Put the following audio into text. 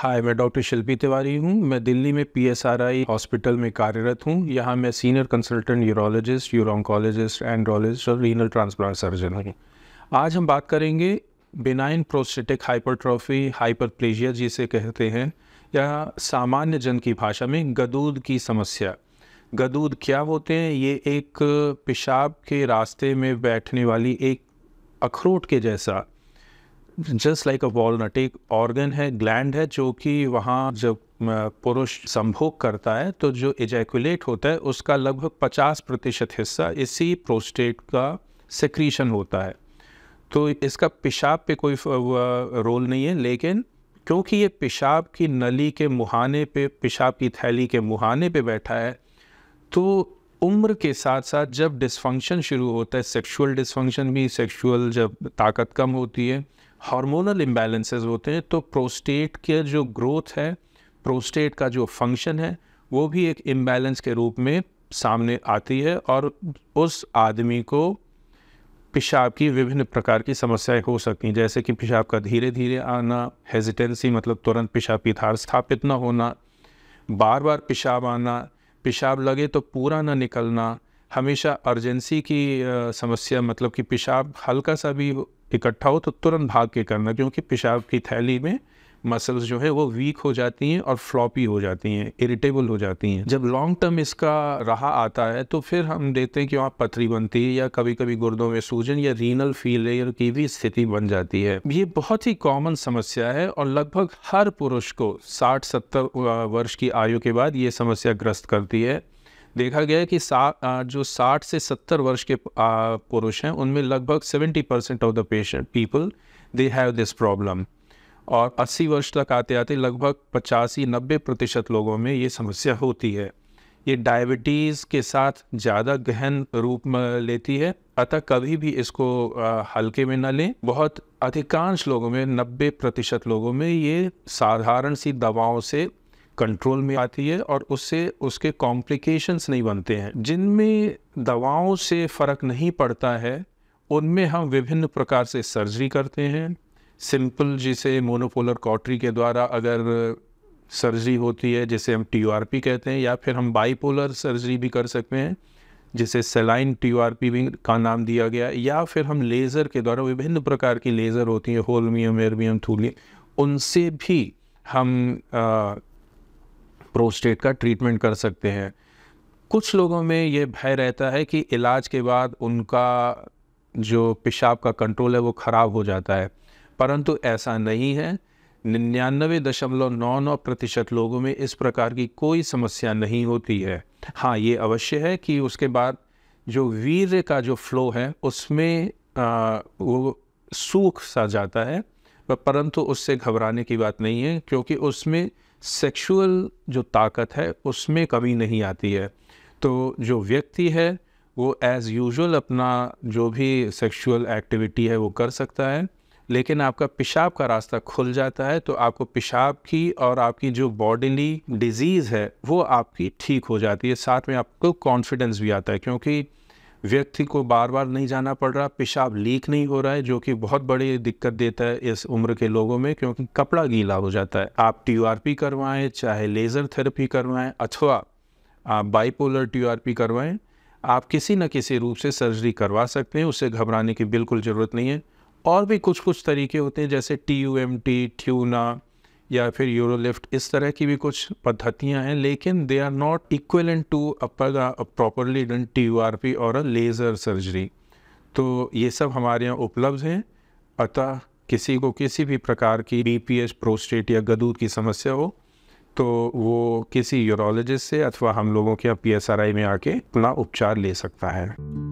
हाय मैं डॉक्टर शिल्पी तिवारी हूँ मैं दिल्ली में पीएसआरआई हॉस्पिटल में कार्यरत हूँ यहाँ मैं senior consultant urologist urooncologist andrologist और रीनल ट्रांसप्लांट सर्जन हूँ आज हम बात करेंगे बिनाइन प्रोस्टेटिक हाइपरट्रॉफी हाइपरप्लेजिया जिसे कहते हैं या सामान्य जन की भाषा में गदूद की समस्या गदूद क्या होते हैं ये एक पेशाब के रास्ते में बैठने वाली एक अखरोट के जैसा जस्ट लाइक अ वॉलनट एक ऑर्गन है ग्लैंड है जो कि वहाँ जब पुरुष संभोग करता है तो जो इजैकुलेट होता है उसका लगभग 50 प्रतिशत हिस्सा इसी प्रोस्टेट का सेक्रीशन होता है तो इसका पेशाब पे कोई रोल नहीं है लेकिन क्योंकि ये पेशाब की नली के मुहाने पे पेशाब की थैली के मुहाने पे बैठा है तो उम्र के साथ साथ जब डिसफंक्शन शुरू होता है सेक्सुअल डिसफंक्शन भी सेक्सुअल जब ताकत कम होती है हार्मोनल इम्बैलेंसेज होते हैं तो प्रोस्टेट के जो ग्रोथ है प्रोस्टेट का जो फंक्शन है वो भी एक इम्बैलेंस के रूप में सामने आती है और उस आदमी को पेशाब की विभिन्न प्रकार की समस्याएं हो सकती हैं जैसे कि पेशाब का धीरे धीरे आना हेजिटेंसी मतलब तुरंत पेशाब की धार स्थापित न होना बार बार पेशाब आना पेशाब लगे तो पूरा ना निकलना हमेशा अर्जेंसी की समस्या मतलब कि पेशाब हल्का सा भी इकट्ठा हो तो तुरंत भाग के करना क्योंकि पेशाब की थैली में मसल्स जो है वो वीक हो जाती हैं और फ्लॉपी हो जाती हैं इरिटेबल हो जाती हैं जब लॉन्ग टर्म इसका रहा आता है तो फिर हम देखते हैं कि वहाँ पथरी बनती है या कभी कभी गुर्दों में सूजन या रीनल फेलियर की भी स्थिति बन जाती है ये बहुत ही कॉमन समस्या है और लगभग हर पुरुष को 60-70 वर्ष की आयु के बाद ये समस्या ग्रस्त करती है देखा गया कि सा, जो 60 से 70 वर्ष के पुरुष हैं उनमें लगभग 70 percent of the patient people they have this problem और 80 वर्ष तक आते आते लगभग पचासी नब्बे प्रतिशत लोगों में ये समस्या होती है ये डायबिटीज़ के साथ ज़्यादा गहन रूप में लेती है अतः कभी भी इसको हल्के में न लें बहुत अधिकांश लोगों में नब्बे प्रतिशत लोगों में ये साधारण सी दवाओं से कंट्रोल में आती है और उससे उसके कॉम्प्लिकेशंस नहीं बनते हैं जिनमें दवाओं से फ़र्क नहीं पड़ता है उनमें हम विभिन्न प्रकार से सर्जरी करते हैं सिंपल जिसे मोनोपोलर कॉटरी के द्वारा अगर सर्जरी होती है जिसे हम टी कहते हैं या फिर हम बाईपोलर सर्जरी भी कर सकते हैं जिसे सेलाइन टी आर पी भी का नाम दिया गया या फिर हम लेज़र के द्वारा विभिन्न प्रकार की लेज़र होती हैं होलमियम एरमियम थूलियम उनसे भी हम प्रोस्टेट का ट्रीटमेंट कर सकते हैं कुछ लोगों में ये भय रहता है कि इलाज के बाद उनका जो पेशाब का कंट्रोल है वो ख़राब हो जाता है परंतु ऐसा नहीं है निन्यानवे दशमलव नौ नौ प्रतिशत लोगों में इस प्रकार की कोई समस्या नहीं होती है हाँ ये अवश्य है कि उसके बाद जो वीर्य का जो फ्लो है उसमें आ, वो सूख सा जाता है परंतु उससे घबराने की बात नहीं है क्योंकि उसमें सेक्सुअल जो ताकत है उसमें कमी नहीं आती है तो जो व्यक्ति है वो एज़ यूजुअल अपना जो भी सेक्सुअल एक्टिविटी है वो कर सकता है लेकिन आपका पेशाब का रास्ता खुल जाता है तो आपको पेशाब की और आपकी जो बॉडीली डिजीज़ है वो आपकी ठीक हो जाती है साथ में आपको कॉन्फिडेंस भी आता है क्योंकि व्यक्ति को बार बार नहीं जाना पड़ रहा पेशाब लीक नहीं हो रहा है जो कि बहुत बड़ी दिक्कत देता है इस उम्र के लोगों में क्योंकि कपड़ा गीला हो जाता है आप टी करवाएं चाहे लेज़र थेरेपी करवाएं अथवा आप बाईपोलर टी करवाएं आप किसी न किसी रूप से सर्जरी करवा सकते हैं उससे घबराने की बिल्कुल ज़रूरत नहीं है और भी कुछ कुछ तरीके होते हैं जैसे T U M T TUNA या फिर यूरोलिफ्ट इस तरह की भी कुछ पद्धतियां हैं लेकिन they are not equal to upper properly done T U R P और अ लेज़र सर्जरी तो ये सब हमारे यहाँ उपलब्ध हैं अतः किसी को किसी भी प्रकार की बी पी एच प्रोस्टेट या गदूद की समस्या हो तो वो किसी यूरोलॉजिस्ट से अथवा हम लोगों के यहाँ पी एस आर आई में आके अपना उपचार ले सकता है